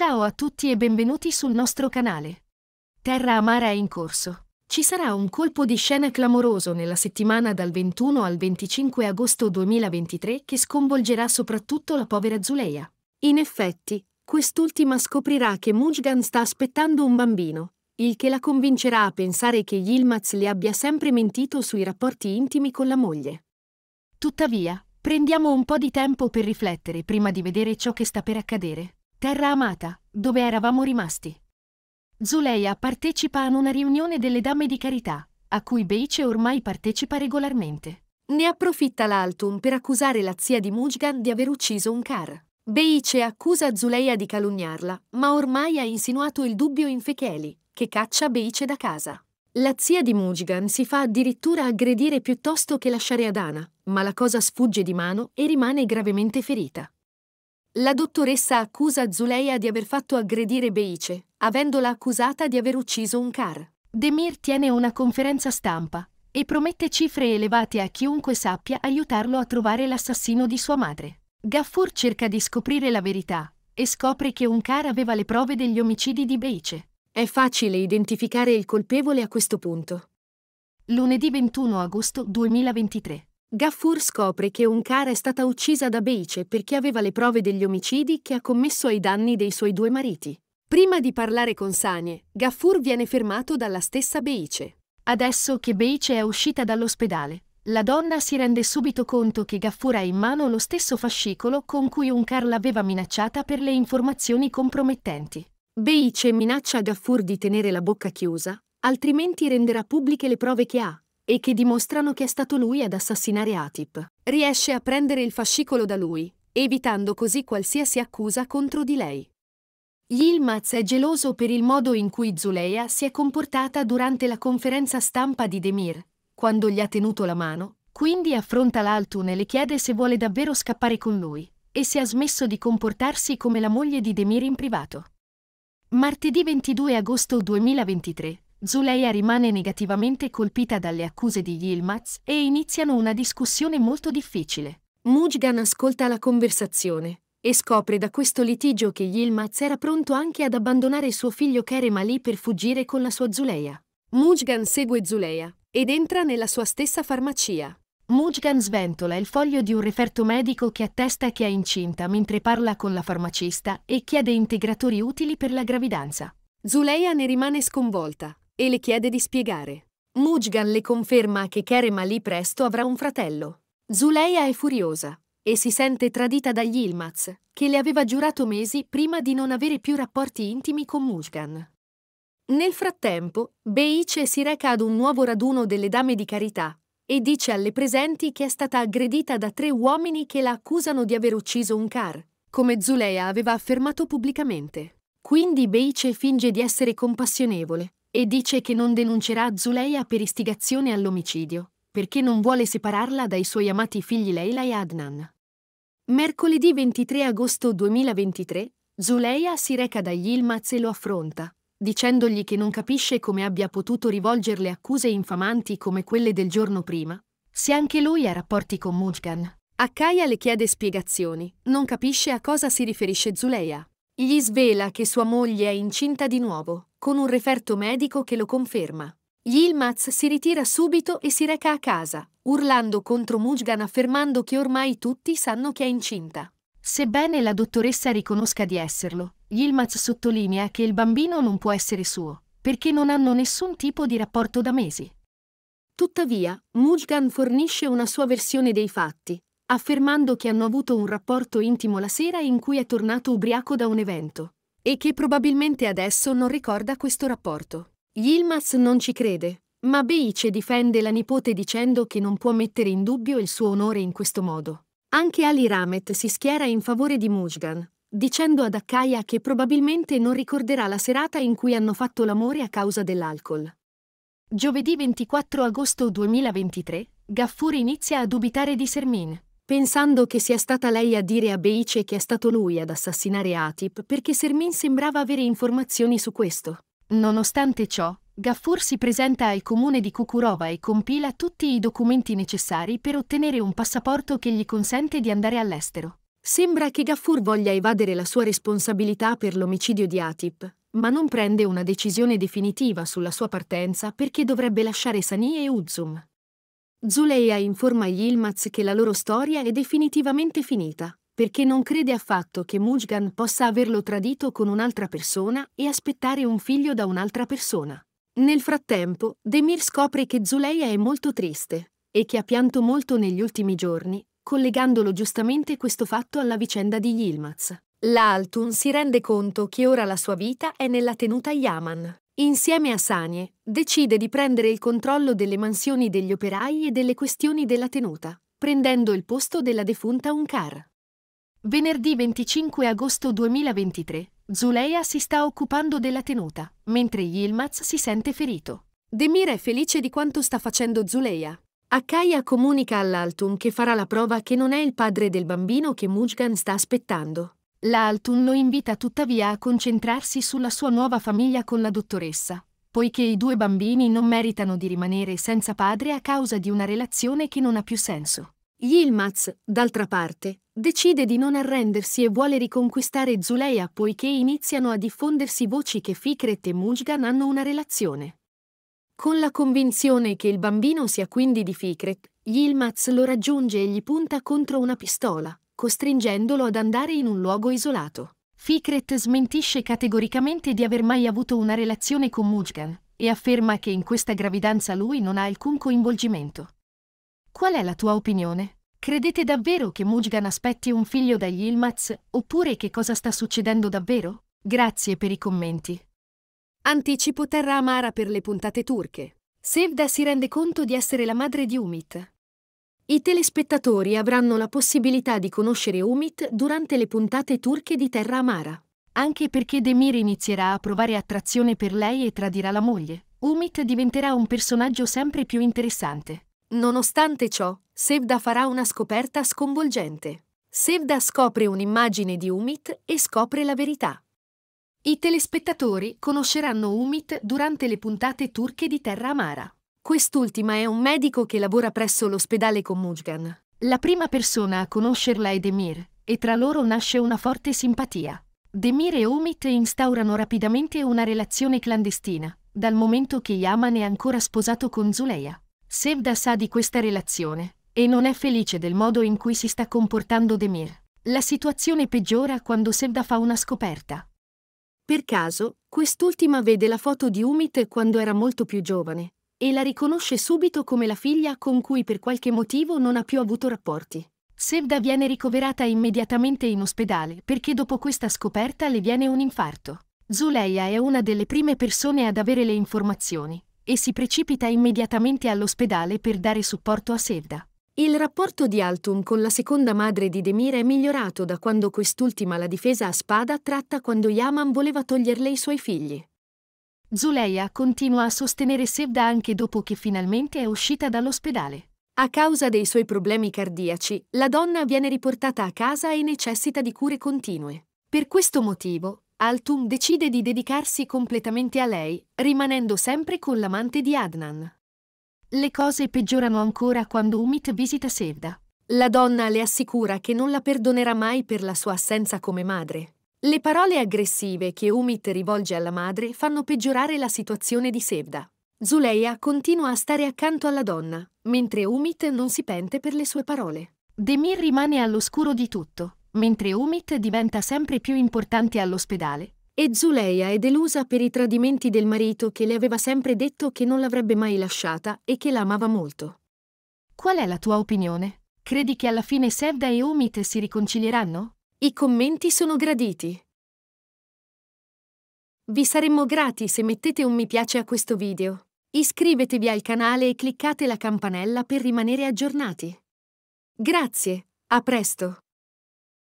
Ciao a tutti e benvenuti sul nostro canale. Terra amara è in corso. Ci sarà un colpo di scena clamoroso nella settimana dal 21 al 25 agosto 2023 che sconvolgerà soprattutto la povera Zuleia. In effetti, quest'ultima scoprirà che Mujgan sta aspettando un bambino, il che la convincerà a pensare che Yilmaz le abbia sempre mentito sui rapporti intimi con la moglie. Tuttavia, prendiamo un po' di tempo per riflettere prima di vedere ciò che sta per accadere. Terra amata, dove eravamo rimasti. Zuleia partecipa ad una riunione delle Dame di Carità, a cui Beice ormai partecipa regolarmente. Ne approfitta l'Altum per accusare la zia di Mujgan di aver ucciso un car. Beice accusa Zuleia di calunniarla, ma ormai ha insinuato il dubbio in Fecheli, che caccia Beice da casa. La zia di Mujgan si fa addirittura aggredire piuttosto che lasciare Adana, ma la cosa sfugge di mano e rimane gravemente ferita. La dottoressa accusa Zuleia di aver fatto aggredire Beice, avendola accusata di aver ucciso un car. Demir tiene una conferenza stampa e promette cifre elevate a chiunque sappia aiutarlo a trovare l'assassino di sua madre. Gaffur cerca di scoprire la verità e scopre che un car aveva le prove degli omicidi di Beice. È facile identificare il colpevole a questo punto. Lunedì 21 agosto 2023 Gaffur scopre che Onkar è stata uccisa da Beice perché aveva le prove degli omicidi che ha commesso ai danni dei suoi due mariti. Prima di parlare con Sanie, Gaffur viene fermato dalla stessa Beice. Adesso che Beice è uscita dall'ospedale, la donna si rende subito conto che Gaffur ha in mano lo stesso fascicolo con cui Onkar l'aveva minacciata per le informazioni compromettenti. Beice minaccia Gaffur di tenere la bocca chiusa, altrimenti renderà pubbliche le prove che ha, e che dimostrano che è stato lui ad assassinare Atip. Riesce a prendere il fascicolo da lui, evitando così qualsiasi accusa contro di lei. Yilmaz è geloso per il modo in cui Zuleia si è comportata durante la conferenza stampa di Demir, quando gli ha tenuto la mano, quindi affronta l'Altun e le chiede se vuole davvero scappare con lui, e se ha smesso di comportarsi come la moglie di Demir in privato. Martedì 22 agosto 2023 Zuleia rimane negativamente colpita dalle accuse di Yilmaz e iniziano una discussione molto difficile. Mujgan ascolta la conversazione e scopre da questo litigio che Yilmaz era pronto anche ad abbandonare suo figlio Kerem Ali per fuggire con la sua Zuleia. Mujgan segue Zuleia ed entra nella sua stessa farmacia. Mujgan sventola il foglio di un referto medico che attesta che è incinta mentre parla con la farmacista e chiede integratori utili per la gravidanza. Zuleia ne rimane sconvolta e le chiede di spiegare. Mujgan le conferma che Kerem Ali presto avrà un fratello. Zuleia è furiosa e si sente tradita dagli Ilmaz, che le aveva giurato mesi prima di non avere più rapporti intimi con Mujgan. Nel frattempo, Beice si reca ad un nuovo raduno delle dame di carità e dice alle presenti che è stata aggredita da tre uomini che la accusano di aver ucciso un car, come Zuleia aveva affermato pubblicamente. Quindi Beice finge di essere compassionevole e dice che non denuncerà Zuleia per istigazione all'omicidio, perché non vuole separarla dai suoi amati figli Leila e Adnan. Mercoledì 23 agosto 2023, Zuleia si reca da Yilmaz e lo affronta, dicendogli che non capisce come abbia potuto rivolgerle accuse infamanti come quelle del giorno prima, se anche lui ha rapporti con Mujgan. Akaya le chiede spiegazioni, non capisce a cosa si riferisce Zuleia. Gli svela che sua moglie è incinta di nuovo con un referto medico che lo conferma. Yilmaz si ritira subito e si reca a casa, urlando contro Mujgan affermando che ormai tutti sanno che è incinta. Sebbene la dottoressa riconosca di esserlo, Yilmaz sottolinea che il bambino non può essere suo, perché non hanno nessun tipo di rapporto da mesi. Tuttavia, Mujgan fornisce una sua versione dei fatti, affermando che hanno avuto un rapporto intimo la sera in cui è tornato ubriaco da un evento, e che probabilmente adesso non ricorda questo rapporto. Yilmaz non ci crede, ma Beice difende la nipote dicendo che non può mettere in dubbio il suo onore in questo modo. Anche Ali Ramet si schiera in favore di Mujgan, dicendo ad Akkaya che probabilmente non ricorderà la serata in cui hanno fatto l'amore a causa dell'alcol. Giovedì 24 agosto 2023, Gaffur inizia a dubitare di Sermin pensando che sia stata lei a dire a Beice che è stato lui ad assassinare Atip perché Sermin sembrava avere informazioni su questo. Nonostante ciò, Gaffur si presenta al comune di Kukurova e compila tutti i documenti necessari per ottenere un passaporto che gli consente di andare all'estero. Sembra che Gaffur voglia evadere la sua responsabilità per l'omicidio di Atip, ma non prende una decisione definitiva sulla sua partenza perché dovrebbe lasciare Sani e Uzum. Zuleia informa Yilmaz che la loro storia è definitivamente finita, perché non crede affatto che Mujgan possa averlo tradito con un'altra persona e aspettare un figlio da un'altra persona. Nel frattempo, Demir scopre che Zuleia è molto triste e che ha pianto molto negli ultimi giorni, collegandolo giustamente questo fatto alla vicenda di Yilmaz. L'Altun si rende conto che ora la sua vita è nella tenuta Yaman. Insieme a Sanie, decide di prendere il controllo delle mansioni degli operai e delle questioni della tenuta, prendendo il posto della defunta Uncar. Venerdì 25 agosto 2023, Zuleia si sta occupando della tenuta, mentre Yilmaz si sente ferito. Demir è felice di quanto sta facendo Zuleia. Akaya comunica all'Altun che farà la prova che non è il padre del bambino che Mujgan sta aspettando. L'Altun lo invita tuttavia a concentrarsi sulla sua nuova famiglia con la dottoressa, poiché i due bambini non meritano di rimanere senza padre a causa di una relazione che non ha più senso. Yilmaz, d'altra parte, decide di non arrendersi e vuole riconquistare Zuleia poiché iniziano a diffondersi voci che Fikret e Mujgan hanno una relazione. Con la convinzione che il bambino sia quindi di Fikret, Yilmaz lo raggiunge e gli punta contro una pistola, costringendolo ad andare in un luogo isolato. Fikret smentisce categoricamente di aver mai avuto una relazione con Mujgan e afferma che in questa gravidanza lui non ha alcun coinvolgimento. Qual è la tua opinione? Credete davvero che Mujgan aspetti un figlio dagli Ilmaz oppure che cosa sta succedendo davvero? Grazie per i commenti. Anticipo Terra Amara per le puntate turche. Sevda si rende conto di essere la madre di Umit, i telespettatori avranno la possibilità di conoscere Umit durante le puntate turche di Terra Amara. Anche perché Demir inizierà a provare attrazione per lei e tradirà la moglie, Umit diventerà un personaggio sempre più interessante. Nonostante ciò, Sevda farà una scoperta sconvolgente. Sevda scopre un'immagine di Umit e scopre la verità. I telespettatori conosceranno Umit durante le puntate turche di Terra Amara. Quest'ultima è un medico che lavora presso l'ospedale con Mujgan. La prima persona a conoscerla è Demir, e tra loro nasce una forte simpatia. Demir e Omid instaurano rapidamente una relazione clandestina, dal momento che Yaman è ancora sposato con Zuleya. Sevda sa di questa relazione e non è felice del modo in cui si sta comportando Demir. La situazione peggiora quando Sevda fa una scoperta. Per caso, quest'ultima vede la foto di Umit quando era molto più giovane e la riconosce subito come la figlia con cui per qualche motivo non ha più avuto rapporti. Sevda viene ricoverata immediatamente in ospedale perché dopo questa scoperta le viene un infarto. Zuleia è una delle prime persone ad avere le informazioni e si precipita immediatamente all'ospedale per dare supporto a Sevda. Il rapporto di Altum con la seconda madre di Demir è migliorato da quando quest'ultima la difesa a spada tratta quando Yaman voleva toglierle i suoi figli. Zuleia continua a sostenere Sevda anche dopo che finalmente è uscita dall'ospedale. A causa dei suoi problemi cardiaci, la donna viene riportata a casa e necessita di cure continue. Per questo motivo, Altum decide di dedicarsi completamente a lei, rimanendo sempre con l'amante di Adnan. Le cose peggiorano ancora quando Umit visita Sevda. La donna le assicura che non la perdonerà mai per la sua assenza come madre. Le parole aggressive che Umit rivolge alla madre fanno peggiorare la situazione di Sevda. Zuleia continua a stare accanto alla donna, mentre Umit non si pente per le sue parole. Demir rimane all'oscuro di tutto, mentre Umit diventa sempre più importante all'ospedale. E Zuleia è delusa per i tradimenti del marito che le aveva sempre detto che non l'avrebbe mai lasciata e che la amava molto. Qual è la tua opinione? Credi che alla fine Sevda e Umit si riconcilieranno? I commenti sono graditi. Vi saremmo grati se mettete un mi piace a questo video. Iscrivetevi al canale e cliccate la campanella per rimanere aggiornati. Grazie, a presto!